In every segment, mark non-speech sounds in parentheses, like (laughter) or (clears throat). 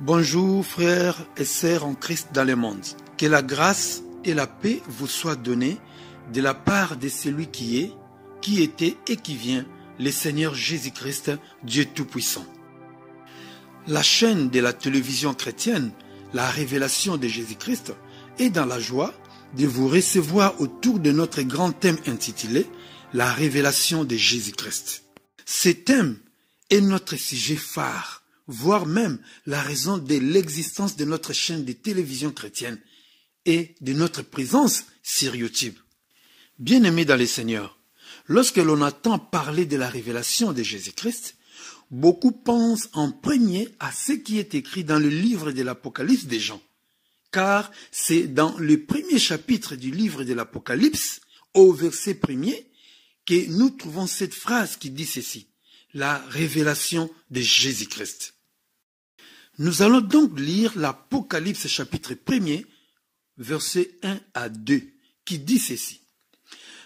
Bonjour frères et sœurs en Christ dans le monde. Que la grâce et la paix vous soient données de la part de celui qui est, qui était et qui vient, le Seigneur Jésus-Christ, Dieu Tout-Puissant. La chaîne de la télévision chrétienne, la révélation de Jésus-Christ, est dans la joie de vous recevoir autour de notre grand thème intitulé La révélation de Jésus-Christ. Ce thème est notre sujet phare voire même la raison de l'existence de notre chaîne de télévision chrétienne et de notre présence sur YouTube. Bien-aimés dans les seigneurs, lorsque l'on entend parler de la révélation de Jésus-Christ, beaucoup pensent en premier à ce qui est écrit dans le livre de l'Apocalypse des gens, car c'est dans le premier chapitre du livre de l'Apocalypse, au verset premier, que nous trouvons cette phrase qui dit ceci, la révélation de Jésus-Christ. Nous allons donc lire l'Apocalypse chapitre 1 verset versets 1 à 2, qui dit ceci.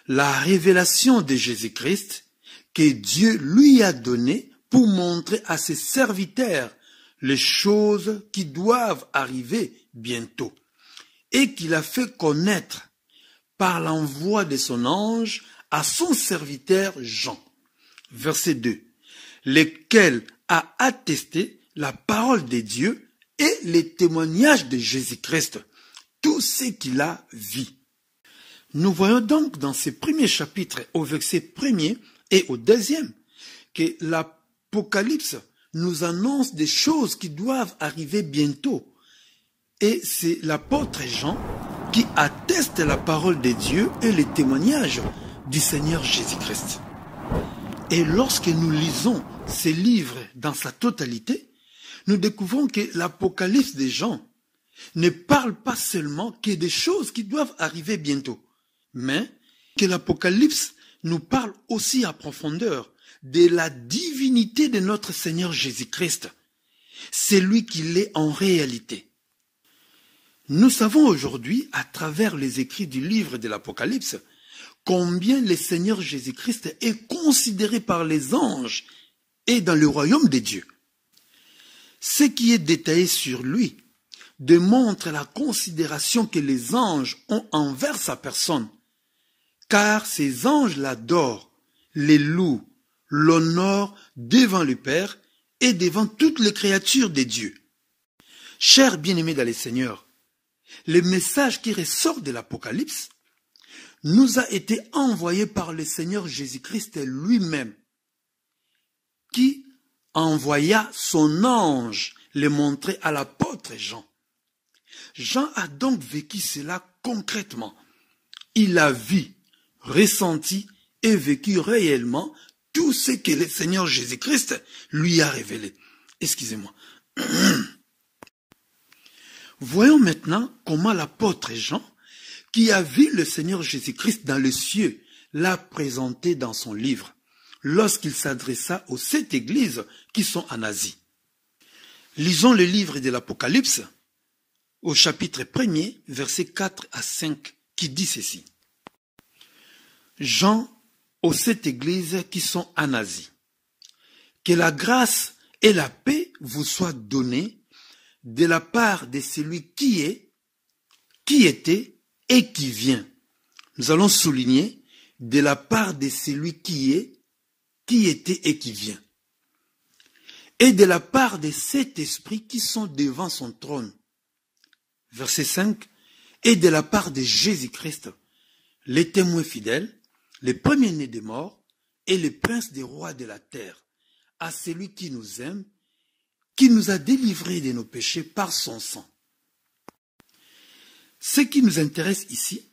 La révélation de Jésus-Christ que Dieu lui a donnée pour montrer à ses serviteurs les choses qui doivent arriver bientôt et qu'il a fait connaître par l'envoi de son ange à son serviteur Jean. Verset 2. Lequel a attesté la parole de Dieu et les témoignages de Jésus-Christ, tout ce qu'il a vu. Nous voyons donc dans ces premiers chapitres, au verset premier et au deuxième, que l'Apocalypse nous annonce des choses qui doivent arriver bientôt. Et c'est l'apôtre Jean qui atteste la parole de Dieu et les témoignages du Seigneur Jésus-Christ. Et lorsque nous lisons ces livres dans sa totalité, nous découvrons que l'Apocalypse des gens ne parle pas seulement que des choses qui doivent arriver bientôt, mais que l'Apocalypse nous parle aussi à profondeur de la divinité de notre Seigneur Jésus-Christ, celui qui l'est en réalité. Nous savons aujourd'hui, à travers les écrits du livre de l'Apocalypse, combien le Seigneur Jésus-Christ est considéré par les anges et dans le royaume des dieux. Ce qui est détaillé sur lui démontre la considération que les anges ont envers sa personne, car ces anges l'adorent, les louent, l'honorent devant le Père et devant toutes les créatures des dieux. Chers bien-aimés dans les seigneurs, le message qui ressort de l'Apocalypse nous a été envoyé par le Seigneur Jésus-Christ lui-même, qui envoya son ange le montrer à l'apôtre Jean. Jean a donc vécu cela concrètement. Il a vu, ressenti et vécu réellement tout ce que le Seigneur Jésus-Christ lui a révélé. Excusez-moi. (clears throat) Voyons maintenant comment l'apôtre Jean, qui a vu le Seigneur Jésus-Christ dans les cieux, l'a présenté dans son livre lorsqu'il s'adressa aux sept églises qui sont en Asie. Lisons le livre de l'Apocalypse au chapitre 1er, versets 4 à 5, qui dit ceci. Jean aux sept églises qui sont en Asie. Que la grâce et la paix vous soient données de la part de celui qui est, qui était et qui vient. Nous allons souligner de la part de celui qui est, qui était et qui vient. Et de la part des sept esprits qui sont devant son trône. Verset 5. Et de la part de Jésus-Christ, les témoins fidèles, les premiers-nés des morts et les princes des rois de la terre, à celui qui nous aime, qui nous a délivrés de nos péchés par son sang. Ce qui nous intéresse ici,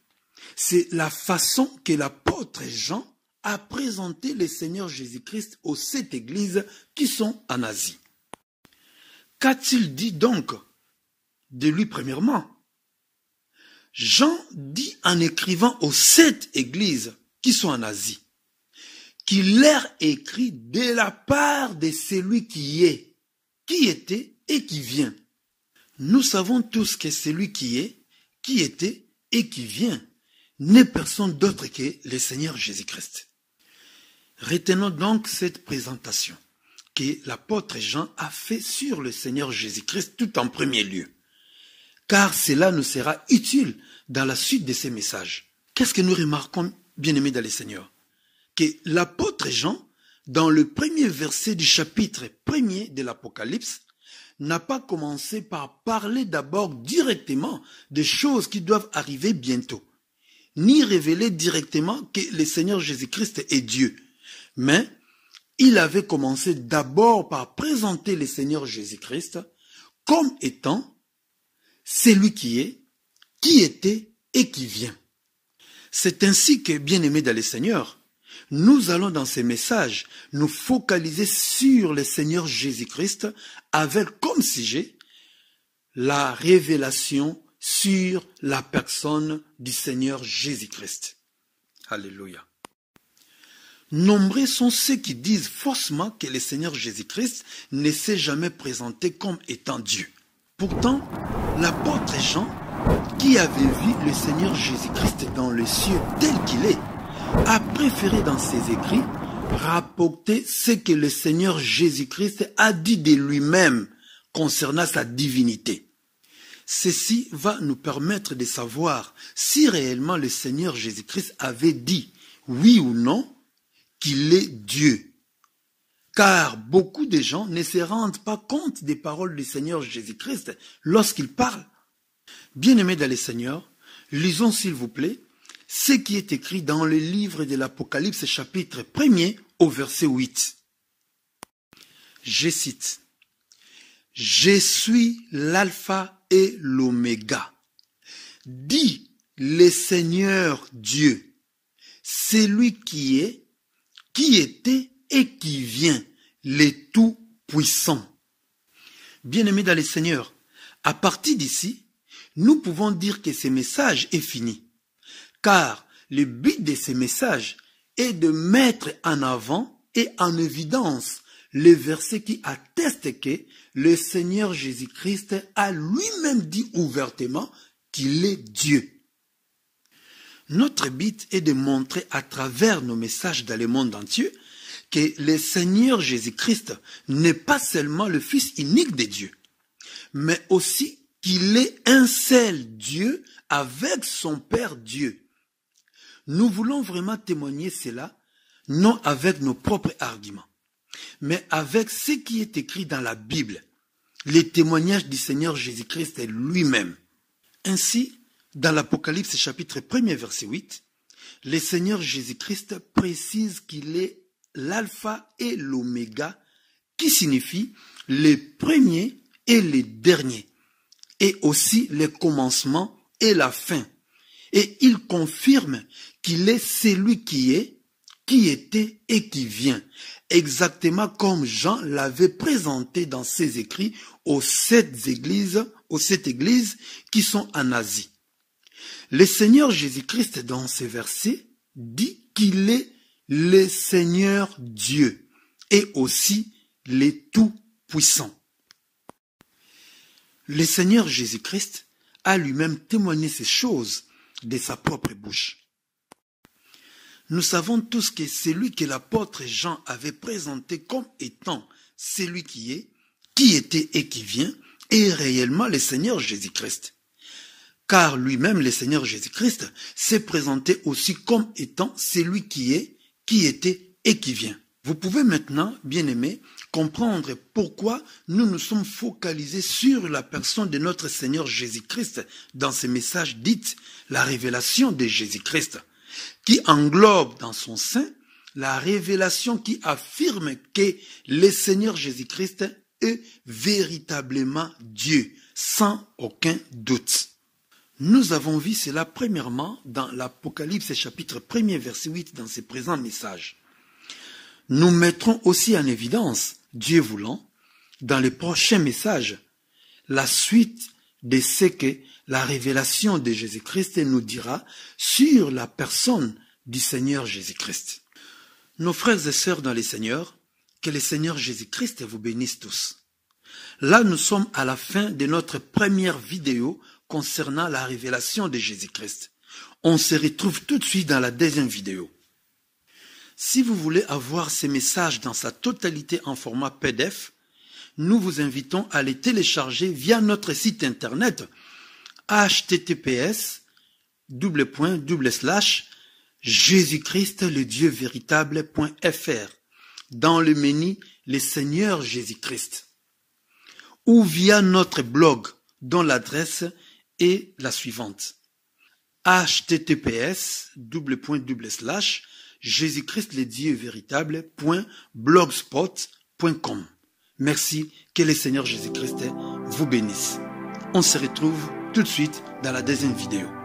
c'est la façon que l'apôtre Jean a présenté le Seigneur Jésus-Christ aux sept églises qui sont en Asie. Qu'a-t-il dit donc de lui premièrement Jean dit en écrivant aux sept églises qui sont en Asie qu'il leur écrit de la part de celui qui est, qui était et qui vient. Nous savons tous que celui qui est, qui était et qui vient n'est personne d'autre que le Seigneur Jésus-Christ. Retenons donc cette présentation que l'apôtre Jean a fait sur le Seigneur Jésus-Christ tout en premier lieu, car cela nous sera utile dans la suite de ces messages. Qu'est-ce que nous remarquons, bien-aimés dans les Seigneurs Que l'apôtre Jean, dans le premier verset du chapitre premier de l'Apocalypse, n'a pas commencé par parler d'abord directement des choses qui doivent arriver bientôt, ni révéler directement que le Seigneur Jésus-Christ est Dieu, mais il avait commencé d'abord par présenter le Seigneur Jésus-Christ comme étant celui qui est, qui était et qui vient. C'est ainsi que, bien aimé dans le Seigneur, nous allons dans ces messages nous focaliser sur le Seigneur Jésus-Christ avec comme sujet la révélation sur la personne du Seigneur Jésus-Christ. Alléluia. Nombreux sont ceux qui disent faussement que le Seigneur Jésus-Christ ne s'est jamais présenté comme étant Dieu. Pourtant, l'apôtre Jean, qui avait vu le Seigneur Jésus-Christ dans les cieux tel qu'il est, a préféré dans ses écrits rapporter ce que le Seigneur Jésus-Christ a dit de lui-même concernant sa divinité. Ceci va nous permettre de savoir si réellement le Seigneur Jésus-Christ avait dit oui ou non qu'il est Dieu. Car beaucoup de gens ne se rendent pas compte des paroles du Seigneur Jésus-Christ lorsqu'il parle. Bien-aimés dans Seigneur, lisons s'il vous plaît ce qui est écrit dans le livre de l'Apocalypse chapitre 1 au verset 8. Je cite, Je suis l'alpha et l'oméga, dit le Seigneur Dieu, celui qui est, qui était et qui vient, les Tout-Puissants. Bien-aimés dans les Seigneur, à partir d'ici, nous pouvons dire que ce message est fini, car le but de ce message est de mettre en avant et en évidence les versets qui attestent que le Seigneur Jésus-Christ a lui-même dit ouvertement qu'il est Dieu. Notre but est de montrer à travers nos messages dans le monde entier que le Seigneur Jésus-Christ n'est pas seulement le Fils unique de Dieu, mais aussi qu'il est un seul Dieu avec son Père Dieu. Nous voulons vraiment témoigner cela, non avec nos propres arguments, mais avec ce qui est écrit dans la Bible, les témoignages du Seigneur Jésus-Christ lui-même. Ainsi, dans l'Apocalypse chapitre 1 verset 8, le Seigneur Jésus-Christ précise qu'il est l'alpha et l'oméga, qui signifie les premiers et les derniers, et aussi le commencement et la fin. Et il confirme qu'il est celui qui est, qui était et qui vient, exactement comme Jean l'avait présenté dans ses écrits aux sept églises, aux sept églises qui sont en Asie. Le Seigneur Jésus-Christ, dans ces versets, dit qu'il est le Seigneur Dieu et aussi le Tout-Puissant. Le Seigneur Jésus-Christ a lui-même témoigné ces choses de sa propre bouche. Nous savons tous que celui que l'apôtre Jean avait présenté comme étant celui qui est, qui était et qui vient, est réellement le Seigneur Jésus-Christ car lui-même, le Seigneur Jésus-Christ, s'est présenté aussi comme étant celui qui est, qui était et qui vient. Vous pouvez maintenant, bien aimé, comprendre pourquoi nous nous sommes focalisés sur la personne de notre Seigneur Jésus-Christ dans ce message dit la révélation de Jésus-Christ, qui englobe dans son sein la révélation qui affirme que le Seigneur Jésus-Christ est véritablement Dieu, sans aucun doute. Nous avons vu cela premièrement dans l'Apocalypse chapitre 1 verset 8 dans ses présents messages. Nous mettrons aussi en évidence, Dieu voulant, dans les prochains messages, la suite de ce que la révélation de Jésus-Christ nous dira sur la personne du Seigneur Jésus-Christ. Nos frères et sœurs dans les Seigneurs, que le Seigneur Jésus-Christ vous bénisse tous. Là, nous sommes à la fin de notre première vidéo concernant la révélation de Jésus-Christ. On se retrouve tout de suite dans la deuxième vidéo. Si vous voulez avoir ces messages dans sa totalité en format PDF, nous vous invitons à les télécharger via notre site internet https jésus-christ le dans le menu le Seigneur Jésus-Christ ou via notre blog dont l'adresse et la suivante https jésus christ le point com. Merci, que le Seigneur Jésus-Christ vous bénisse. On se retrouve tout de suite dans la deuxième vidéo.